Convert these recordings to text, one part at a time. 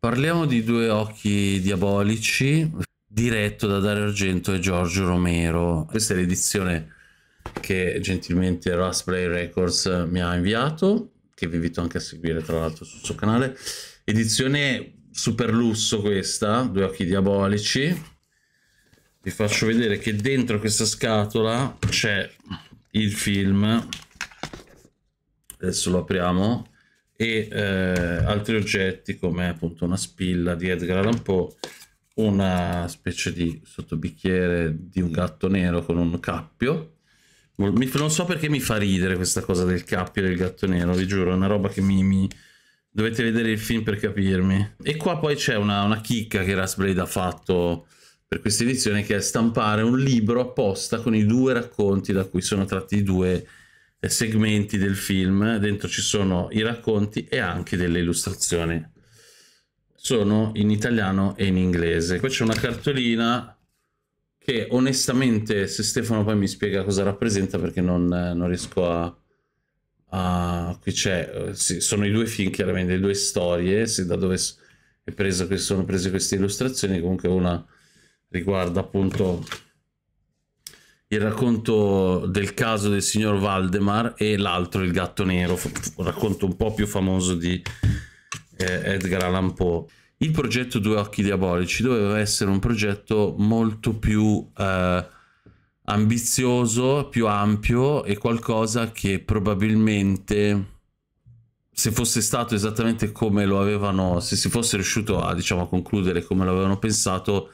Parliamo di Due occhi diabolici, diretto da Dario Argento e Giorgio Romero. Questa è l'edizione che gentilmente Raspberry Records mi ha inviato, che vi invito anche a seguire tra l'altro sul suo canale. Edizione super lusso questa, Due occhi diabolici. Vi faccio vedere che dentro questa scatola c'è il film. Adesso lo apriamo e eh, altri oggetti come appunto una spilla di Edgar Allan Poe, una specie di sottobicchiere di un gatto nero con un cappio. Mi, non so perché mi fa ridere questa cosa del cappio e del gatto nero, vi giuro, è una roba che mi, mi... Dovete vedere il film per capirmi. E qua poi c'è una, una chicca che Raspberry ha fatto per questa edizione che è stampare un libro apposta con i due racconti da cui sono tratti i due segmenti del film, dentro ci sono i racconti e anche delle illustrazioni. Sono in italiano e in inglese. Qua c'è una cartolina che onestamente, se Stefano poi mi spiega cosa rappresenta, perché non, non riesco a... a qui c'è, eh, sì, sono i due film chiaramente, le due storie, sì, da dove è presa, sono prese queste illustrazioni, comunque una riguarda appunto il racconto del caso del signor Valdemar e l'altro, il gatto nero, un racconto un po' più famoso di eh, Edgar Allan Poe. Il progetto Due Occhi Diabolici doveva essere un progetto molto più eh, ambizioso, più ampio e qualcosa che probabilmente se fosse stato esattamente come lo avevano, se si fosse riuscito a, diciamo, a concludere come lo avevano pensato,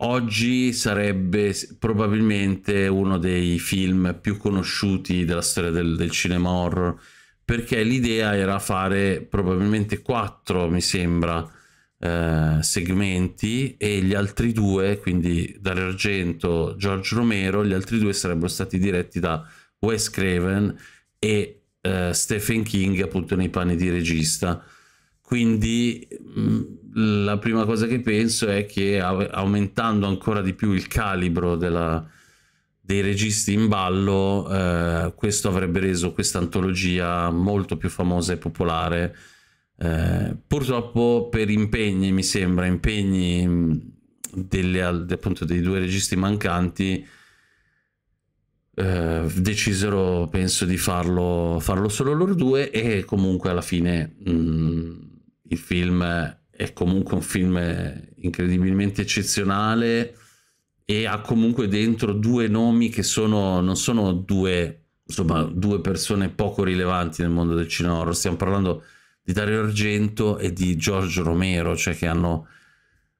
Oggi sarebbe probabilmente uno dei film più conosciuti della storia del, del cinema horror, perché l'idea era fare probabilmente quattro, mi sembra, eh, segmenti e gli altri due, quindi Dario Argento, George Romero, gli altri due sarebbero stati diretti da Wes Craven e eh, Stephen King appunto nei panni di regista. Quindi... Mh, mm, la prima cosa che penso è che aumentando ancora di più il calibro della, dei registi in ballo, eh, questo avrebbe reso questa antologia molto più famosa e popolare. Eh, purtroppo per impegni, mi sembra, impegni delle, appunto, dei due registi mancanti, eh, decisero, penso, di farlo, farlo, solo loro due e comunque alla fine mh, il film È, è comunque un film incredibilmente eccezionale e ha comunque dentro due nomi che sono, non sono due, insomma, due persone poco rilevanti nel mondo del cinema horror, stiamo parlando di Dario Argento e di Giorgio Romero, cioè che hanno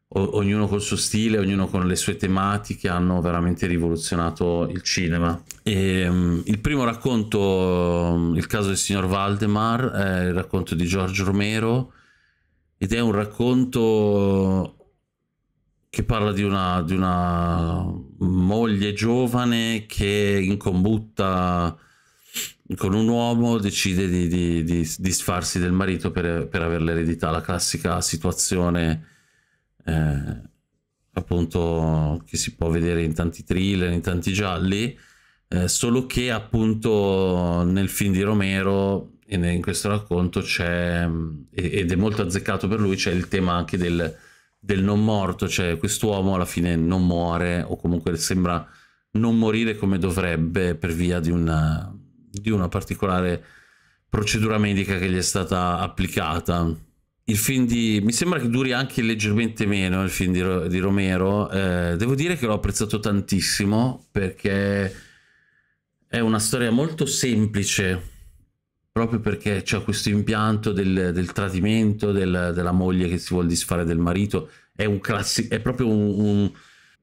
o, ognuno col suo stile, ognuno con le sue tematiche, hanno veramente rivoluzionato il cinema. E, um, il primo racconto, mm, Il caso del signor Valdemar, è eh, il racconto di Giorgio Romero, ed è un racconto che parla di una, di una moglie giovane che in combutta con un uomo decide di, di, di disfarsi del marito per, per avere l'eredità, la classica situazione eh, appunto che si può vedere in tanti thriller, in tanti gialli, eh, solo che appunto nel film di Romero in, in questo racconto c'è, mm, ed è molto azzeccato per lui, c'è il tema anche del, del non morto, cioè quest'uomo alla fine non muore o comunque sembra non morire come dovrebbe per via di una, di una particolare procedura medica che gli è stata applicata. Il film di... mi sembra che duri anche leggermente meno il film di, di Romero, eh, devo dire che l'ho apprezzato tantissimo perché è una storia molto semplice proprio perché c'è questo impianto del, del tradimento, del, della moglie che si vuole disfare del marito, è, un classi- è proprio un, un,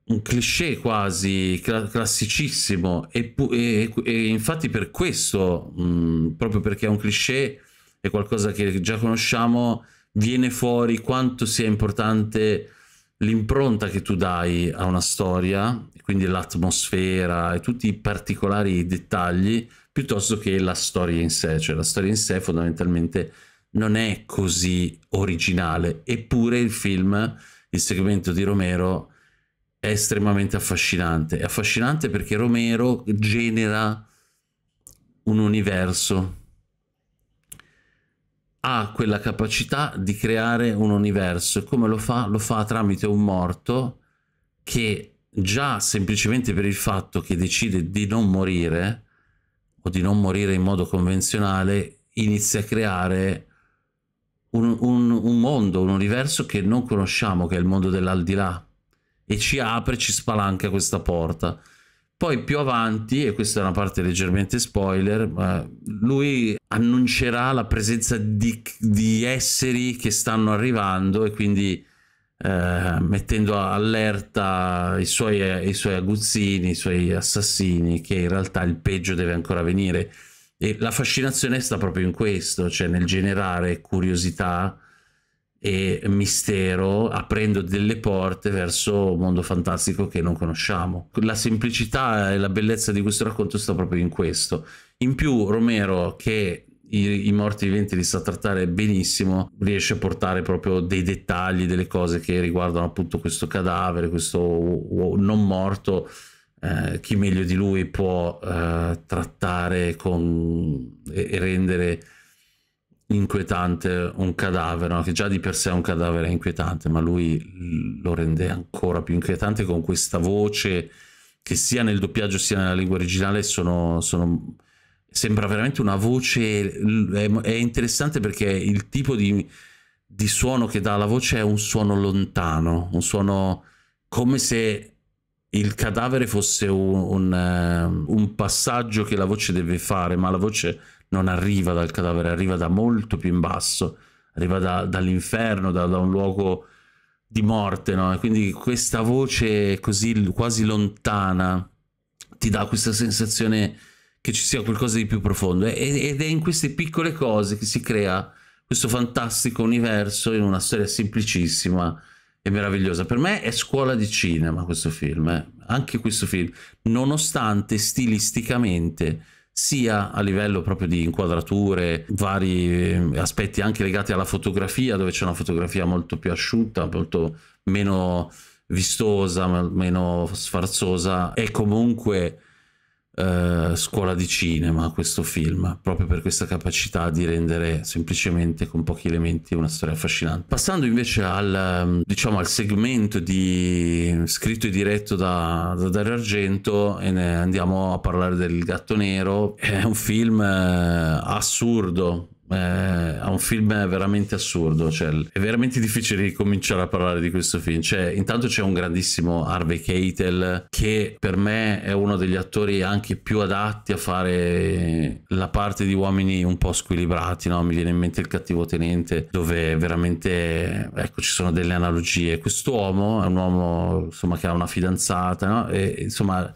un cliché quasi cl classicissimo e, e, e, infatti per questo, mh, proprio perché è un cliché, è qualcosa che già conosciamo, viene fuori quanto sia importante l'impronta che tu dai a una storia, quindi l'atmosfera e tutti i particolari dettagli, piuttosto che la storia in sé. Cioè la storia in sé fondamentalmente non è così originale, eppure il film, il segmento di Romero, è estremamente affascinante. È affascinante perché Romero genera un universo ha quella capacità di creare un universo. E Come lo fa? Lo fa tramite un morto che già semplicemente per il fatto che decide di non morire o di non morire in modo convenzionale inizia a creare un, un, un mondo, un universo che non conosciamo, che è il mondo dell'aldilà e ci apre, ci spalanca questa porta. Poi più avanti, e questa è una parte leggermente spoiler, lui annuncerà la presenza di, di esseri che stanno arrivando e quindi eh, mettendo allerta i suoi, i suoi aguzzini, i suoi assassini, che in realtà il peggio deve ancora venire. E la fascinazione sta proprio in questo, cioè nel generare curiosità e mistero aprendo delle porte verso un mondo fantastico che non conosciamo. La semplicità e la bellezza di questo racconto sta proprio in questo. In più Romero che i, i morti viventi li sa trattare benissimo, riesce a portare proprio dei dettagli, delle cose che riguardano appunto questo cadavere, questo non morto. Eh, chi meglio di lui può eh, trattare con, e rendere inquietante un cadavere, no? che già di per sé è un cadavere inquietante, ma lui lo rende ancora più inquietante con questa voce che sia nel doppiaggio sia nella lingua originale sono, sono sembra veramente una voce è, è, interessante perché il tipo di, di suono che dà la voce è un suono lontano, un suono come se il cadavere fosse un, un, ehm, un, passaggio che la voce deve fare, ma la voce non arriva dal cadavere, arriva da molto più in basso, arriva da, dall'inferno, da, da, un luogo di morte, no? E quindi questa voce così quasi lontana ti dà questa sensazione che ci sia qualcosa di più profondo ed è in queste piccole cose che si crea questo fantastico universo in una storia semplicissima e meravigliosa. Per me è scuola di cinema questo film, eh? anche questo film, nonostante stilisticamente sia a livello proprio di inquadrature, vari eh, aspetti anche legati alla fotografia, dove c'è una fotografia molto più asciutta, molto meno vistosa, meno sfarzosa, è comunque eh, scuola di cinema questo film, proprio per questa capacità di rendere semplicemente con pochi elementi una storia affascinante. Passando invece al, ehm, diciamo, al segmento di... scritto e diretto da, da Dario Argento, e andiamo a parlare del Gatto Nero, è un film eh, assurdo, eh, a un film veramente assurdo, cioè, è veramente difficile ricominciare a parlare di questo film. Cioè, intanto c'è un grandissimo Harvey Keitel che per me è uno degli attori anche più adatti a fare la parte di uomini un po' squilibrati, no? mi viene in mente il cattivo tenente dove veramente ecco, ci sono delle analogie. Quest'uomo è un uomo insomma, che ha una fidanzata no? e insomma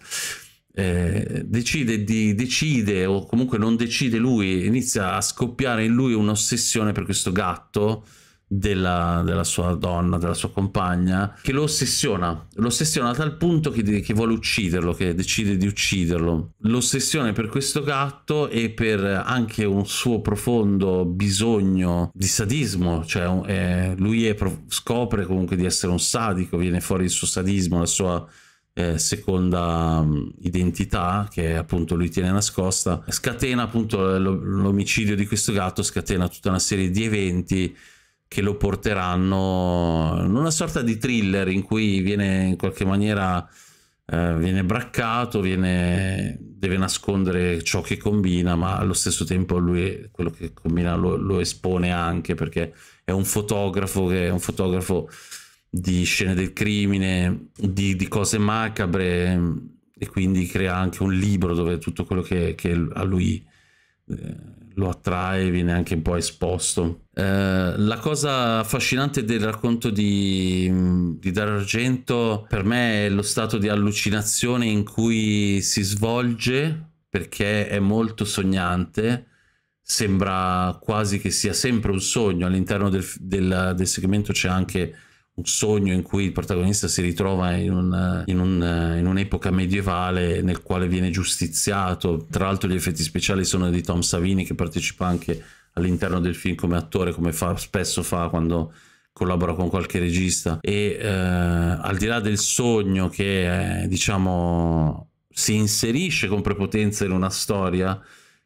eh, decide di decide o comunque non decide lui, inizia a scoppiare in lui un'ossessione per questo gatto della, della, sua donna, della sua compagna, che lo ossessiona, lo ossessiona a tal punto che, che vuole ucciderlo, che decide di ucciderlo. L'ossessione per questo gatto e per anche un suo profondo bisogno di sadismo, cioè eh, lui è, scopre comunque di essere un sadico, viene fuori il suo sadismo, la sua eh, seconda mm, identità che appunto lui tiene nascosta, scatena appunto l'omicidio di questo gatto, scatena tutta una serie di eventi che lo porteranno in una sorta di thriller in cui viene in qualche maniera eh, viene braccato, viene, deve nascondere ciò che combina, ma allo stesso tempo lui quello che combina lo, lo espone anche perché è un fotografo che è un fotografo di scene del crimine, di, di, cose macabre e quindi crea anche un libro dove tutto quello che, che a lui eh, lo attrae viene anche un po' esposto. Eh, la cosa affascinante del racconto di, di Dario Argento per me è lo stato di allucinazione in cui si svolge perché è molto sognante sembra quasi che sia sempre un sogno all'interno del, del, del segmento c'è anche un sogno in cui il protagonista si ritrova in, un, in, un, in un'epoca medievale nel quale viene giustiziato. Tra l'altro gli effetti speciali sono di Tom Savini che partecipa anche all'interno del film come attore, come fa, spesso fa quando collabora con qualche regista. E eh, al di là del sogno che eh, diciamo si inserisce con prepotenza in una storia,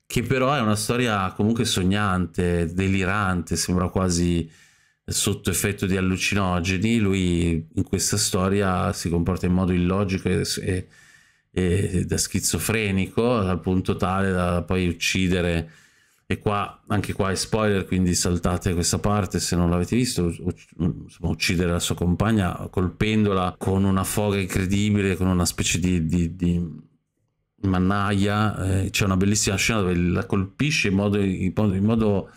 che però è una storia comunque sognante, delirante, sembra quasi sotto effetto di allucinogeni, lui in questa storia si comporta in modo illogico e, e, e da schizofrenico al punto tale da poi uccidere. E qua, anche qua è spoiler, quindi saltate questa parte se non l'avete visto, insomma, uccidere la sua compagna colpendola con una foga incredibile, con una specie di, di, di mannaia. Eh, c'è una bellissima scena dove la colpisce in modo, in modo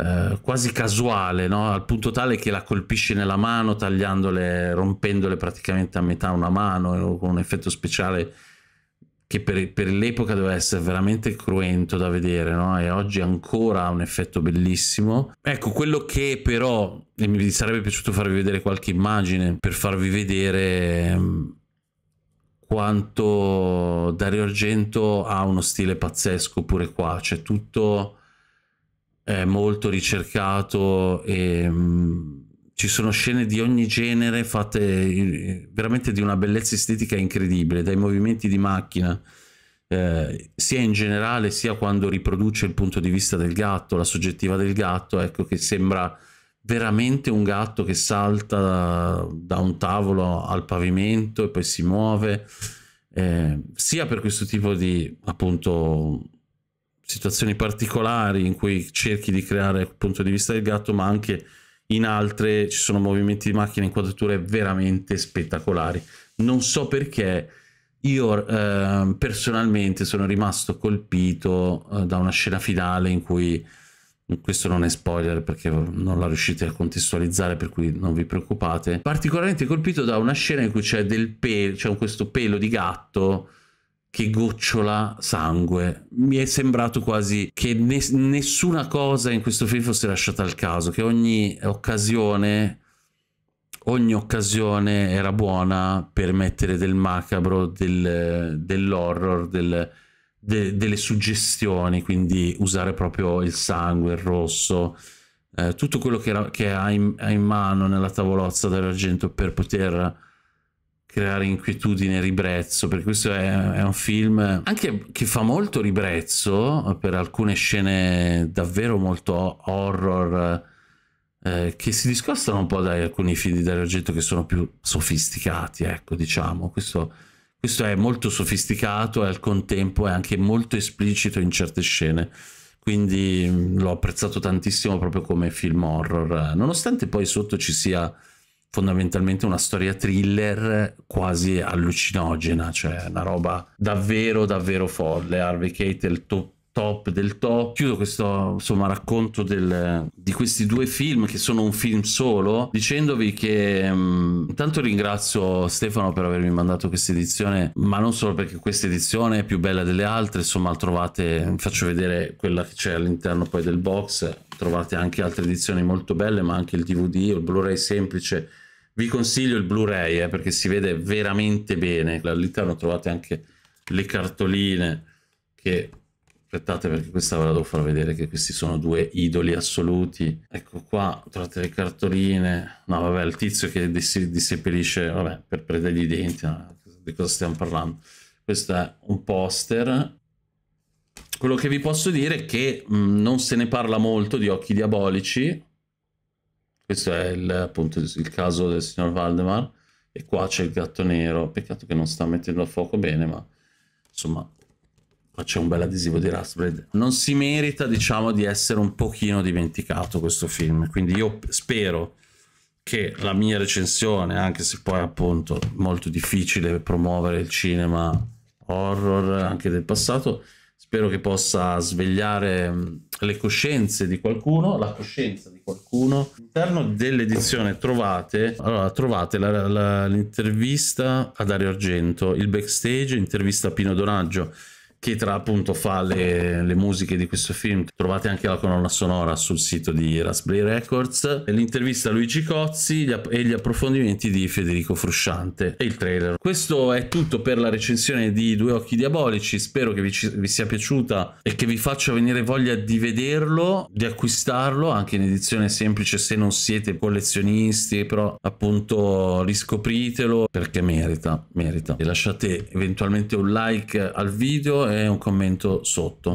eh, quasi casuale, no? al punto tale che la colpisce nella mano tagliandole, rompendole praticamente a metà una mano eh, con un effetto speciale che per, per l'epoca doveva essere veramente cruento da vedere no? e oggi ancora ha un effetto bellissimo. Ecco, quello che però, e mi sarebbe piaciuto farvi vedere qualche immagine per farvi vedere ehm, quanto Dario Argento ha uno stile pazzesco pure qua, c'è tutto è molto ricercato e mm, ci sono scene di ogni genere fatte veramente di una bellezza estetica incredibile, dai movimenti di macchina, eh, sia in generale sia quando riproduce il punto di vista del gatto, la soggettiva del gatto, ecco che sembra veramente un gatto che salta da, da un tavolo al pavimento e poi si muove, eh, sia per questo tipo di appunto situazioni particolari in cui cerchi di creare il punto di vista del gatto, ma anche in altre ci sono movimenti di macchina, e inquadrature veramente spettacolari. Non so perché io eh, personalmente sono rimasto colpito eh, da una scena finale in cui questo non è spoiler perché non la riuscite a contestualizzare per cui non vi preoccupate particolarmente colpito da una scena in cui c'è del pelo c'è questo pelo di gatto che gocciola sangue. Mi è sembrato quasi che ne nessuna cosa in questo film fosse lasciata al caso, che ogni occasione ogni occasione era buona per mettere del macabro, del, dell'horror, del, de, delle suggestioni, quindi usare proprio il sangue, il rosso, eh, tutto quello che, era, che ha, in, ha, in, mano nella tavolozza dell'argento per poter creare inquietudine e ribrezzo, perché questo è, è, un film anche che fa molto ribrezzo per alcune scene davvero molto horror eh, che si discostano un po' da alcuni film di Dario Argento che sono più sofisticati, ecco, diciamo, questo, questo è molto sofisticato e al contempo è anche molto esplicito in certe scene. Quindi mm, l'ho apprezzato tantissimo proprio come film horror, nonostante poi sotto ci sia fondamentalmente una storia thriller quasi allucinogena, cioè una roba davvero davvero folle. Harvey Keitel to- top del top. Chiudo questo insomma, racconto del, di questi due film che sono un film solo dicendovi che um, intanto ringrazio Stefano per avermi mandato questa edizione, ma non solo perché questa edizione è più bella delle altre, insomma trovate, vi faccio vedere quella che c'è all'interno poi del box, trovate anche altre edizioni molto belle, ma anche il DVD o il Blu-ray semplice. Vi consiglio il Blu-ray eh, perché si vede veramente bene. All'interno trovate anche le cartoline che aspettate perché questa ve la devo far vedere che questi sono due idoli assoluti ecco qua trovate le cartoline no vabbè il tizio che dis vabbè per prendere i denti di cosa stiamo parlando questo è un poster quello che vi posso dire è che mh, non se ne parla molto di occhi diabolici questo è il, appunto il caso del signor Valdemar e qua c'è il gatto nero peccato che non sta mettendo a fuoco bene ma insomma c'è un bel adesivo di Rustbred. Non si merita, diciamo, di essere un pochino dimenticato questo film, quindi io spero che la mia recensione, anche se poi appunto molto difficile promuovere il cinema horror anche del passato, spero che possa svegliare le coscienze di qualcuno, la coscienza di qualcuno. All'interno dell'edizione trovate, allora, trovate l'intervista a Dario Argento, il backstage, intervista a Pino Donaggio, che tra appunto fa le, le, musiche di questo film. Trovate anche la colonna sonora sul sito di Raspberry Records, l'intervista a Luigi Cozzi gli e gli approfondimenti di Federico Frusciante e il trailer. Questo è tutto per la recensione di Due Occhi Diabolici, spero che vi, vi sia piaciuta e che vi faccia venire voglia di vederlo, di acquistarlo anche in edizione semplice se non siete collezionisti, però appunto riscopritelo perché merita, merita. E lasciate eventualmente un like al video e un commento sotto.